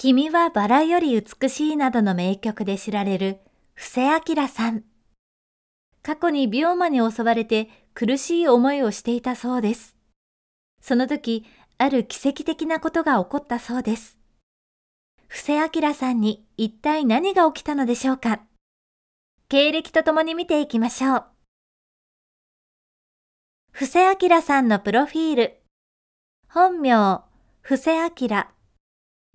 君はバラより美しいなどの名曲で知られる、布施明さん。過去に病魔に襲われて苦しい思いをしていたそうです。その時、ある奇跡的なことが起こったそうです。布施明さんに一体何が起きたのでしょうか経歴とともに見ていきましょう。布施明さんのプロフィール。本名、布施明。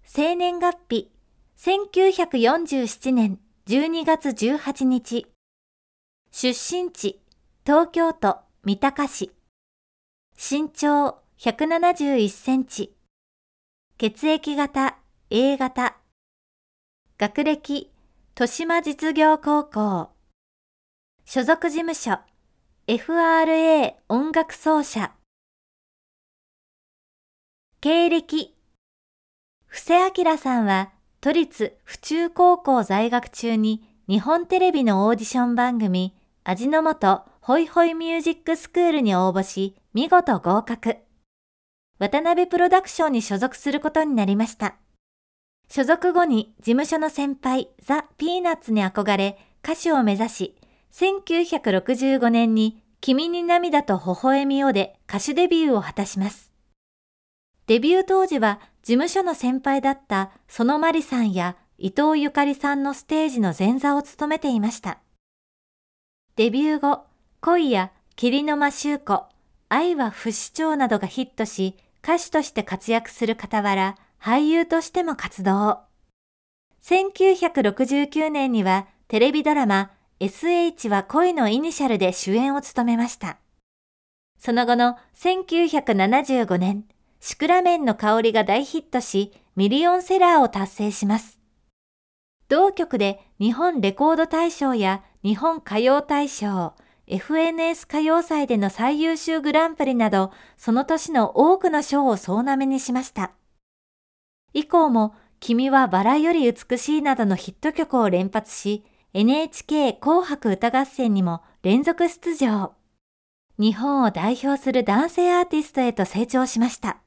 生年月日、1947年12月18日。出身地、東京都三鷹市。身長171センチ。血液型 A 型。学歴、豊島実業高校。所属事務所、FRA 音楽奏者。経歴布施明さんは都立府中高校在学中に日本テレビのオーディション番組味の素ホイホイミュージックスクールに応募し見事合格。渡辺プロダクションに所属することになりました。所属後に事務所の先輩ザ・ピーナッツに憧れ歌手を目指し、1965年に君に涙と微笑みをで歌手デビューを果たします。デビュー当時は事務所の先輩だったそのまりさんや伊藤ゆかりさんのステージの前座を務めていました。デビュー後、恋や霧の間修子、愛は不死鳥などがヒットし、歌手として活躍する傍ら、俳優としても活動。1969年にはテレビドラマ SH は恋のイニシャルで主演を務めました。その後の1975年、シクラメンの香りが大ヒットし、ミリオンセラーを達成します。同曲で日本レコード大賞や日本歌謡大賞、FNS 歌謡祭での最優秀グランプリなど、その年の多くの賞を総なめにしました。以降も、君はバラより美しいなどのヒット曲を連発し、NHK 紅白歌合戦にも連続出場。日本を代表する男性アーティストへと成長しました。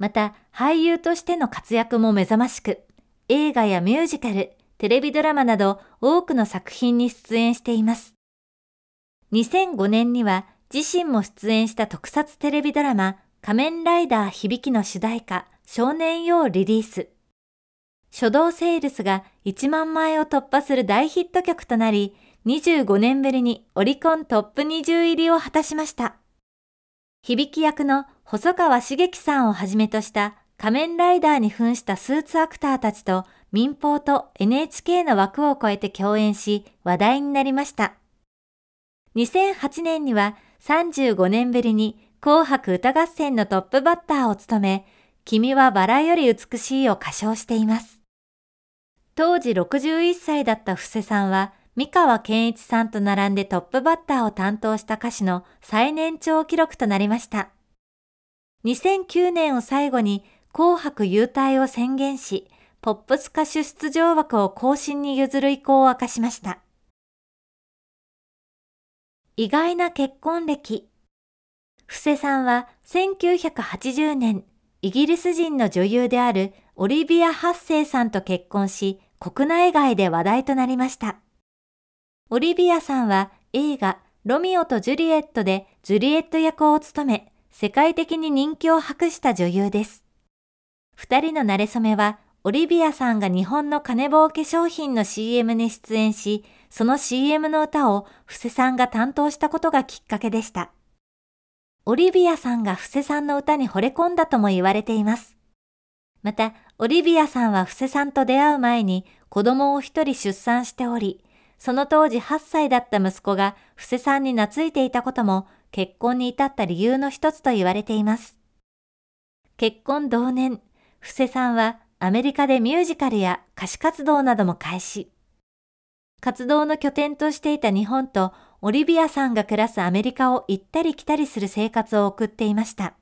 また俳優としての活躍も目覚ましく、映画やミュージカル、テレビドラマなど多くの作品に出演しています。2005年には自身も出演した特撮テレビドラマ仮面ライダー響きの主題歌少年用リリース。初動セールスが1万枚を突破する大ヒット曲となり、25年ぶりにオリコントップ20入りを果たしました。響き役の細川茂樹さんをはじめとした仮面ライダーに扮したスーツアクターたちと民放と NHK の枠を超えて共演し話題になりました。2008年には35年ぶりに紅白歌合戦のトップバッターを務め、君はバラより美しいを歌唱しています。当時61歳だった布施さんは三河健一さんと並んでトップバッターを担当した歌手の最年長記録となりました。2009年を最後に紅白優待を宣言し、ポップス歌手出場枠を更新に譲る意向を明かしました。意外な結婚歴。布施さんは1980年、イギリス人の女優であるオリビア・ハッセイさんと結婚し、国内外で話題となりました。オリビアさんは映画ロミオとジュリエットでジュリエット役を務め、世界的に人気を博した女優です。二人の馴れ初めは、オリビアさんが日本の金棒化粧品の CM に出演し、その CM の歌を布施さんが担当したことがきっかけでした。オリビアさんが布施さんの歌に惚れ込んだとも言われています。また、オリビアさんは布施さんと出会う前に子供を一人出産しており、その当時8歳だった息子が布施さんに懐いていたことも結婚に至った理由の一つと言われています。結婚同年、布施さんはアメリカでミュージカルや歌詞活動なども開始。活動の拠点としていた日本とオリビアさんが暮らすアメリカを行ったり来たりする生活を送っていました。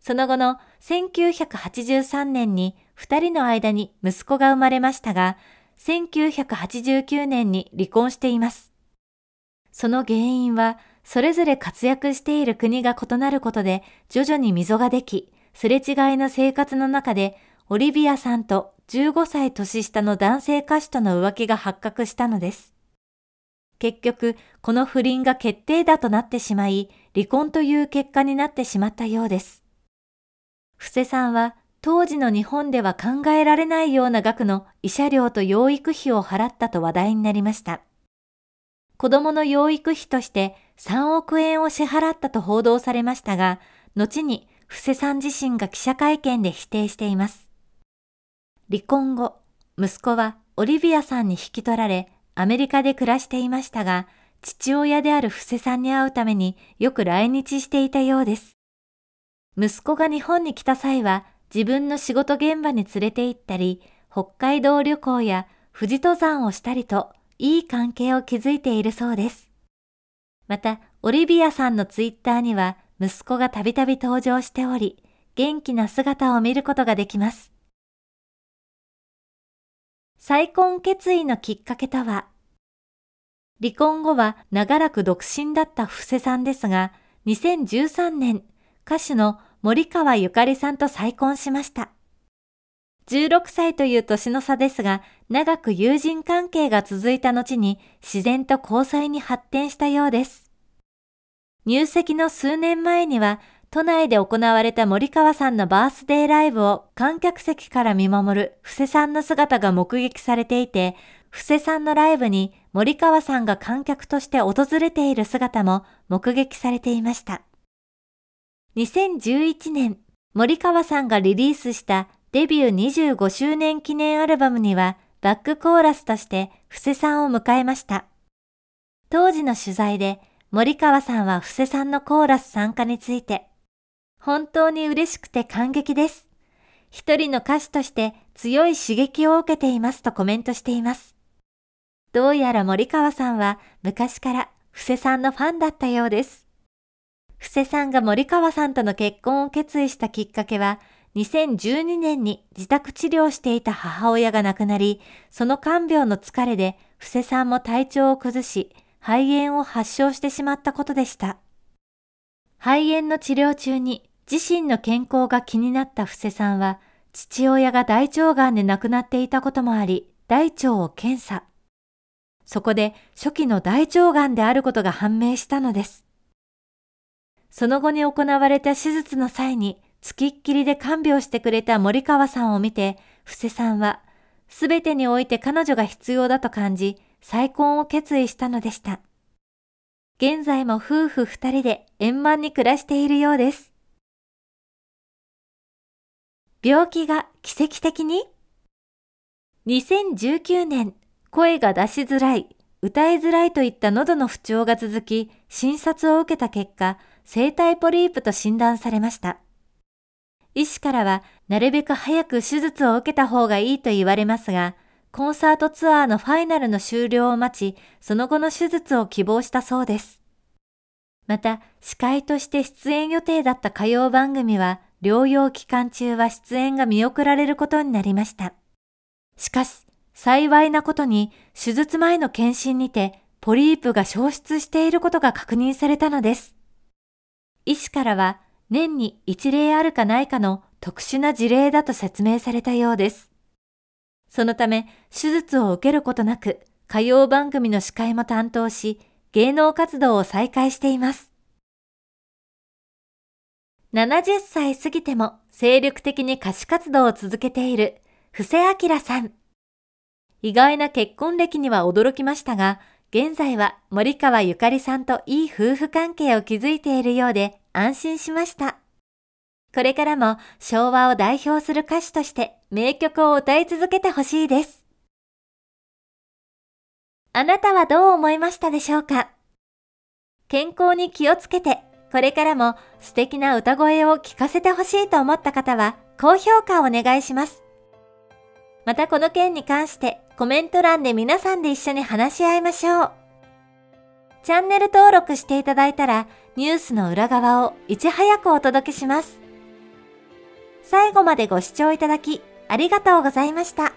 その後の1983年に2人の間に息子が生まれましたが、1989年に離婚しています。その原因は、それぞれ活躍している国が異なることで徐々に溝ができ、すれ違いの生活の中で、オリビアさんと15歳年下の男性歌手との浮気が発覚したのです。結局、この不倫が決定打となってしまい、離婚という結果になってしまったようです。布施さんは、当時の日本では考えられないような額の慰謝料と養育費を払ったと話題になりました。子供の養育費として3億円を支払ったと報道されましたが、後に布施さん自身が記者会見で否定しています。離婚後、息子はオリビアさんに引き取られ、アメリカで暮らしていましたが、父親である布施さんに会うためによく来日していたようです。息子が日本に来た際は、自分の仕事現場に連れて行ったり、北海道旅行や富士登山をしたりと、いい関係を築いているそうです。また、オリビアさんのツイッターには、息子がたびたび登場しており、元気な姿を見ることができます。再婚決意のきっかけとは、離婚後は長らく独身だった布施さんですが、2013年、歌手の森川ゆかりさんと再婚しました。16歳という年の差ですが、長く友人関係が続いた後に自然と交際に発展したようです。入籍の数年前には、都内で行われた森川さんのバースデーライブを観客席から見守る布施さんの姿が目撃されていて、布施さんのライブに森川さんが観客として訪れている姿も目撃されていました。2011年、森川さんがリリースしたデビュー25周年記念アルバムにはバックコーラスとして布施さんを迎えました。当時の取材で森川さんは布施さんのコーラス参加について、本当に嬉しくて感激です。一人の歌手として強い刺激を受けていますとコメントしています。どうやら森川さんは昔から布施さんのファンだったようです。布施さんが森川さんとの結婚を決意したきっかけは、2012年に自宅治療していた母親が亡くなり、その看病の疲れで、布施さんも体調を崩し、肺炎を発症してしまったことでした。肺炎の治療中に自身の健康が気になった布施さんは、父親が大腸がんで亡くなっていたこともあり、大腸を検査。そこで初期の大腸がんであることが判明したのです。その後に行われた手術の際に、付きっきりで看病してくれた森川さんを見て、布施さんは、すべてにおいて彼女が必要だと感じ、再婚を決意したのでした。現在も夫婦二人で円満に暮らしているようです。病気が奇跡的に ?2019 年、声が出しづらい、歌いづらいといった喉の不調が続き、診察を受けた結果、生体ポリープと診断されました。医師からは、なるべく早く手術を受けた方がいいと言われますが、コンサートツアーのファイナルの終了を待ち、その後の手術を希望したそうです。また、司会として出演予定だった歌謡番組は、療養期間中は出演が見送られることになりました。しかし、幸いなことに、手術前の検診にて、ポリープが消失していることが確認されたのです。医師からは年に一例あるかないかの特殊な事例だと説明されたようです。そのため、手術を受けることなく、歌謡番組の司会も担当し、芸能活動を再開しています。70歳過ぎても精力的に歌手活動を続けている、布施明さん。意外な結婚歴には驚きましたが、現在は森川ゆかりさんといい夫婦関係を築いているようで安心しました。これからも昭和を代表する歌手として名曲を歌い続けてほしいです。あなたはどう思いましたでしょうか健康に気をつけて、これからも素敵な歌声を聴かせてほしいと思った方は、高評価をお願いします。またこの件に関してコメント欄で皆さんで一緒に話し合いましょう。チャンネル登録していただいたら、ニュースの裏側をいち早くお届けします。最後までご視聴いただき、ありがとうございました。